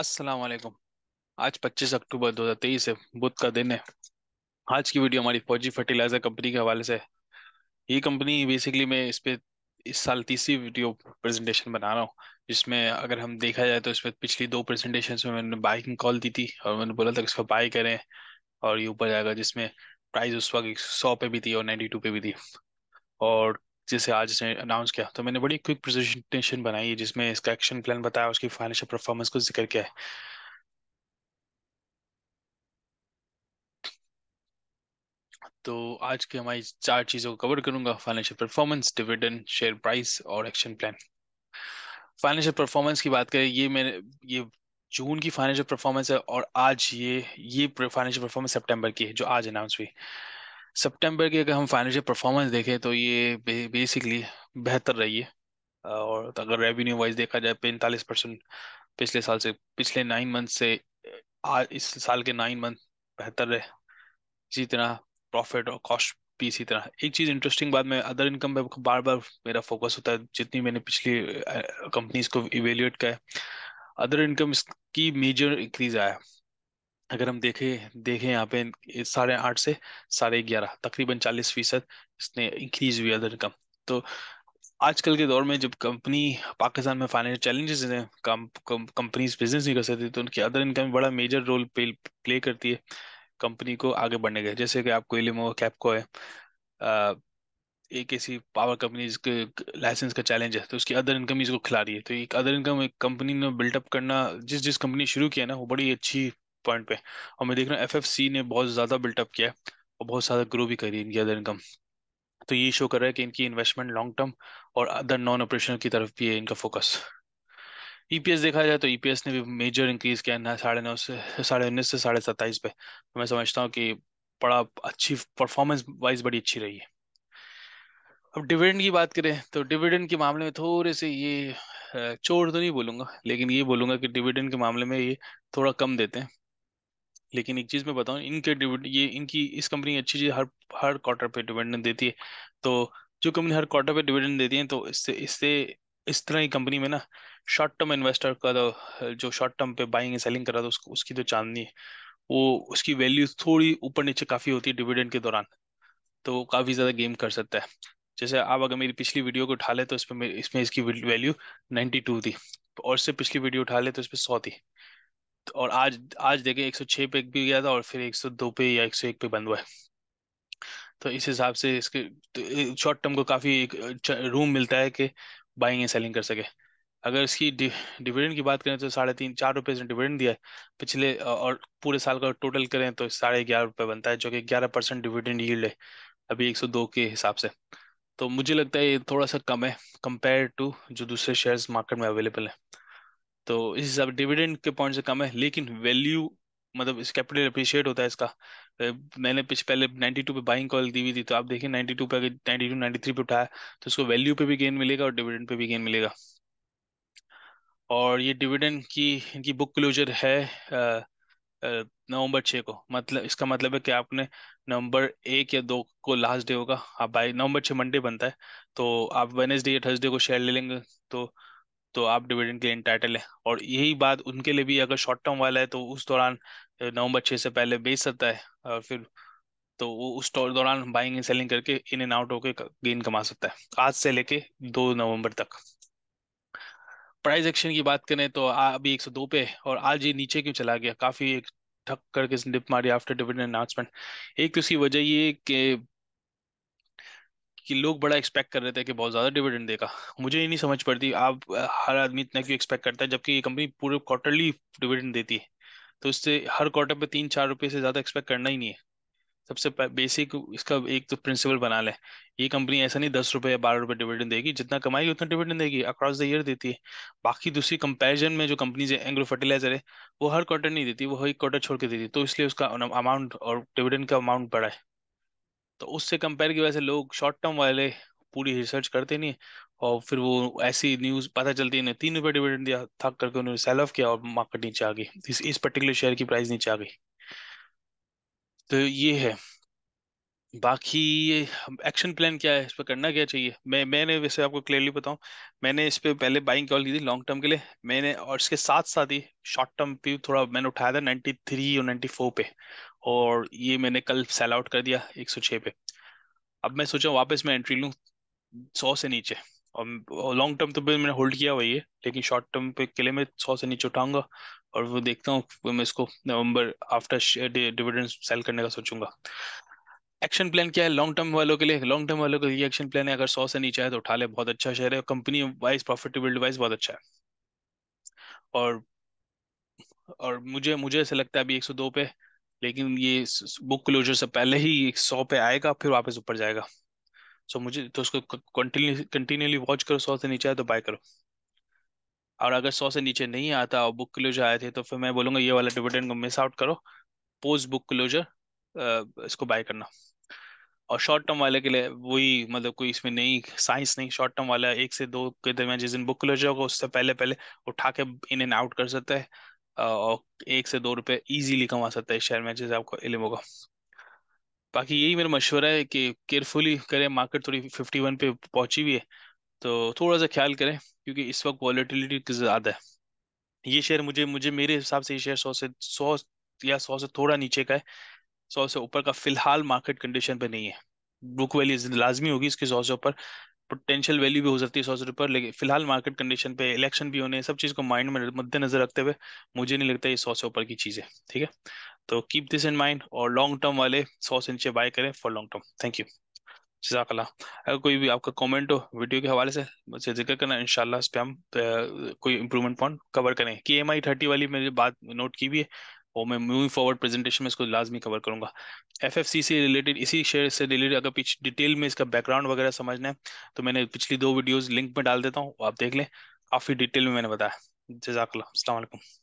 अस्सलाम वालेकुम आज 25 अक्टूबर 2023 है बुध का दिन है आज की वीडियो हमारी फौजी फर्टिलाइजर कंपनी के हवाले से है ये कंपनी बेसिकली मैं इस पर इस साल तीसरी वीडियो प्रेजेंटेशन बना रहा हूँ जिसमें अगर हम देखा जाए तो इसमें पिछली दो प्रेजेंटेशन में मैंने बाइकिंग कॉल दी थी और मैंने बोला था इसको बाई करें और ये ऊपर जाएगा जिसमें प्राइस उस वक्त सौ पे भी थी और नाइन्टी टू पे भी थी और जिसे आज इसने अनाउंस किया तो मैंने बड़ी क्विक प्रेजेंटेशन बनाई है जिसमें इसका एक्शन प्लान बताया उसकी फाइनेंशियल परफॉर्मेंस को जिक्र किया है तो आज के हमारी चार चीज़ों को कवर करूंगा financial performance dividend share price और एक्शन प्लान फाइनेंशियल परफॉर्मेंस की बात करें ये मेरे ये जून की फाइनेंशियल परफॉर्मेंस है और आज ये ये फाइनेंशियल परफॉर्मेंस सितंबर की है जो आज अनाउंस हुई सितंबर की अगर हम फाइनेंशियल परफॉर्मेंस देखें तो ये बेसिकली बेहतर रही है और अगर रेवेन्यू वाइज देखा जाए पैंतालीस परसेंट पिछले साल से पिछले नाइन मंथ से आज इस साल के नाइन मंथ बेहतर रहे इसी तरह प्रॉफिट और कॉस्ट भी इसी तरह एक चीज़ इंटरेस्टिंग बात में अदर इनकम पे बार बार मेरा फोकस होता है जितनी मैंने पिछली कंपनीज को इवेल्यूएट किया है अदर इनकम इसकी मेजर इंक्रीज आया अगर हम देखें देखें यहाँ पे साढ़े आठ से साढ़े ग्यारह तकरीबन चालीस फीसद इसने इंक्रीज हुई अदर इनकम तो आजकल के दौर में जब कंपनी पाकिस्तान में फाइनेंशियल चैलेंजेस हैं कंपनीज बिजनेस नहीं कर सकती तो उनकी अदर इनकम बड़ा मेजर रोल प्ले, प्ले करती है कंपनी को आगे बढ़ने का जैसे कि आपको एलिमो कैपको है एक ऐसी पावर कंपनी जिसके लाइसेंस का चैलेंज है तो उसकी अदर इनकम इसको खिला रही है तो एक अदर इनकम एक कंपनी ने बिल्टअप करना जिस जिस कंपनी शुरू किया ना वो बड़ी अच्छी पॉइंट पे और मैं देख रहा हूँ एफ ने बहुत ज़्यादा बिल्टअप किया है और बहुत ज़्यादा ग्रो भी करी इनकी अदर इनकम तो ये शो कर रहा है कि इनकी इन्वेस्टमेंट लॉन्ग टर्म और अदर नॉन ऑपरेशनल की तरफ भी है इनका फोकस ईपीएस e देखा जाए तो ईपीएस e ने भी मेजर इंक्रीज किया है साढ़े नौ से साढ़े उन्नीस से साढ़े सत्ताईस पे तो मैं समझता हूँ कि बड़ा अच्छी परफॉर्मेंस वाइज बड़ी अच्छी रही है अब डिविडेंड की बात करें तो डिविडेंड के मामले में थोड़े से ये चोर तो नहीं बोलूँगा लेकिन ये बोलूँगा कि डिविडेंड के मामले में ये थोड़ा कम देते हैं लेकिन एक चीज मैं बताऊं इनके डिविड ये इनकी इस कंपनी अच्छी चीज हर हर क्वार्टर पे डिविडेंड देती है तो जो कंपनी हर क्वार्टर पे डिविडेंड देती है तो इससे इससे इस तरह की कंपनी में ना शॉर्ट टर्म इन्वेस्टर का तो जो शॉर्ट टर्म पे बाइंग एंड सेलिंग कर रहा था उसको उसकी तो चांदनी है वो उसकी वैल्यू थोड़ी ऊपर नीचे काफ़ी होती है डिविडेंड के दौरान तो काफ़ी ज़्यादा गेम कर सकता है जैसे आप अगर मेरी पिछली वीडियो को उठा ले तो इसमें इसमें इसकी वैल्यू नाइन्टी टू थी और इससे पिछली वीडियो उठा ले तो इसमें सौ थी और आज आज देखे छः पे भी गया था और फिर एक सौ दो पे या एक सौ एक पे बंद हुआ है तो इस हिसाब से इसके तो शॉर्ट टर्म को काफ़ी रूम मिलता है कि बाइंग या सेलिंग कर सके अगर इसकी डिविडेंड की बात करें तो साढ़े तीन चार रुपये से डिविडेंड दिया है पिछले और पूरे साल का टोटल करें तो साढ़े ग्यारह रुपये बनता है जो कि ग्यारह परसेंट डिविडेंड यील्ड है अभी एक सौ दो के हिसाब से तो मुझे लगता है ये थोड़ा सा कम है कंपेयर टू जो दूसरे शेयर्स मार्केट में अवेलेबल है तो इस हिसाब डिविडेंड के पॉइंट से कम है लेकिन वैल्यू मतलब इस कैपिटल अप्रिशिएट होता है इसका मैंने पिछले पहले 92 पे बाइंग कॉल दी हुई थी तो आप देखिए 92 पे अगर 92 93 पे उठाया तो उसको वैल्यू पे भी गेन मिलेगा और डिविडेंड पे भी गेन मिलेगा और ये डिविडेंड की इनकी बुक क्लोजर है नवंबर छः को मतलब इसका मतलब है कि आपने नवंबर एक या दो को लास्ट डे होगा आप बाई नवंबर छः मंडे बनता है तो आप वेनेसडे या थर्सडे को शेयर ले लेंगे तो तो आप डिविडेंड के लिए इंटाइटल है और यही बात उनके लिए भी अगर शॉर्ट टर्म वाला है तो उस दौरान नवंबर छः से पहले बेच सकता है और फिर तो वो उस दौरान बाइंग एंड सेलिंग करके इन एंड आउट होकर गेन कमा सकता है आज से लेके दो नवंबर तक प्राइस एक्शन की बात करें तो अभी एक सौ दो पे और आज ये नीचे क्यों चला गया काफ़ी एक ठक करके डिप मारी आफ्टर डिविडेंड अनाउंसमेंट एक उसकी तो वजह ये कि कि लोग बड़ा एक्सपेक्ट कर रहे थे कि बहुत ज़्यादा डिविडेंड देगा मुझे ये नहीं समझ पड़ती आप हर आदमी इतना क्यों एक्सपेक्ट करता है जबकि ये कंपनी पूरे क्वार्टरली डिविडेंड देती है तो इससे हर क्वार्टर पे तीन चार रुपये से ज़्यादा एक्सपेक्ट करना ही नहीं है सबसे बेसिक इसका एक तो प्रिंसिपल बना लें ये कंपनी ऐसा नहीं दस रुपये या बारह रुपये डिविडेंड देगी जितना कमाएगी उतना डिविडेंड देगी अक्रॉस द ईयर देती है बाकी दूसरी कंपैरिजन में जो कंपनीज है एंग्रो फर्टिलाइजर है वो हर क्वार्टर नहीं देती वो एक क्वार्टर छोड़ के देती तो इसलिए उसका अमाउंट और डिविडेंड का अमाउंट बढ़ा है तो उससे कंपेयर की वजह से लोग शॉर्ट टर्म वाले पूरी रिसर्च करते नहीं और फिर वो ऐसी न्यूज पता चलती है तीन रुपये डिविडेंड दिया थक करके उन्होंने सेल ऑफ किया और मार्केट नीचे आ गई इस पर्टिकुलर शेयर की प्राइस नीचे आ गई तो ये है बाकी एक्शन प्लान क्या है इस पर करना क्या चाहिए मैं मैंने वैसे आपको क्लियरली बताऊं मैंने इस पे पहले बाइंग कॉल की थी लॉन्ग टर्म के लिए मैंने और इसके साथ साथ ही शॉर्ट टर्म पे थोड़ा मैंने उठाया था नाइन्टी थ्री और नाइन्टी फोर पे और ये मैंने कल सेल आउट कर दिया एक सौ छः पे अब मैं सोचा वापस मैं एंट्री लूँ सौ से नीचे और लॉन्ग टर्म तो मैंने होल्ड किया हुआ ये लेकिन शॉर्ट टर्म पे के लिए मैं सौ से नीचे उठाऊंगा और वो देखता हूँ मैं इसको नवंबर आफ्टर डिविडेंड सेल करने का सोचूंगा एक्शन प्लान क्या है लॉन्ग टर्म वालों के लिए लॉन्ग टर्म वालों के लिए एक्शन प्लान है अगर सौ से नीचे है तो उठा ले बहुत अच्छा शेयर है कंपनी वाइज प्रॉफिटेबल वाइज बहुत अच्छा है और और मुझे मुझे ऐसा लगता है अभी एक सौ दो पे लेकिन ये बुक क्लोजर से पहले ही एक सौ पे आएगा फिर वापस ऊपर जाएगा सो so, मुझे तो उसको कंटिन्यूली वॉच करो सौ से नीचे आए तो बाय करो और अगर सौ से नीचे नहीं आता और बुक क्लोजर आए थे तो फिर मैं बोलूंगा ये वाला डिविडेंड को मिस आउट करो पोस्ट बुक क्लोजर इसको बाय करना और शॉर्ट टर्म वाले के लिए वही मतलब कोई इसमें नहीं साइंस नहीं शॉर्ट टर्म वाला एक से दो के दरमियान जिस दिन बुक क्लोज होगा उससे पहले पहले उठा के इन एंड आउट कर सकते हैं और एक से दो रुपए इजीली कमा सकता है शेयर में जैसे आपको इलम होगा बाकी यही मेरा मशवरा है कि केयरफुली करें मार्केट थोड़ी फिफ्टी वन पे पहुंची हुई है तो थोड़ा सा ख्याल करें क्योंकि इस वक्त वॉलीटिलिटी ज़्यादा है ये शेयर मुझे मुझे मेरे हिसाब से ये शेयर सौ से सौ या सौ से थोड़ा नीचे का है सौ से ऊपर का फिलहाल मार्केट कंडीशन पे नहीं है बुक वैल्यू लाजमी होगी इसकी सौ से ऊपर पोटेंशियल वैल्यू भी हो सकती है सौ से ऊपर लेकिन फिलहाल मार्केट कंडीशन पे इलेक्शन भी होने सब चीज़ को माइंड में मद्देनजर रखते हुए मुझे नहीं लगता ये सौ से ऊपर की चीज़ है ठीक है तो कीप दिस इन माइंड और लॉन्ग टर्म वाले सौ से नीचे बाय करें for long term thank you जजाकला अगर कोई भी आपका कमेंट हो वीडियो के हवाले से मुझसे जिक्र करना इनशाला इस पर हम कोई इम्प्रूवमेंट पॉइंट कवर करें कि एम आई थर्टी वाली मेरी बात नोट की भी है और मैं मूविंग फॉरवर्ड प्रेजेंटेशन में इसको लाजमी कवर करूंगा एफ एफ सी से रिलेटेड इसी शेयर से रिलेटेड अगर पिछ डिटेल में इसका बैकग्राउंड वगैरह समझना है तो मैंने पिछली दो वीडियोज लिंक में डाल देता हूँ आप देख लें काफ़ी डिटेल में मैंने बताया जजाकल्ला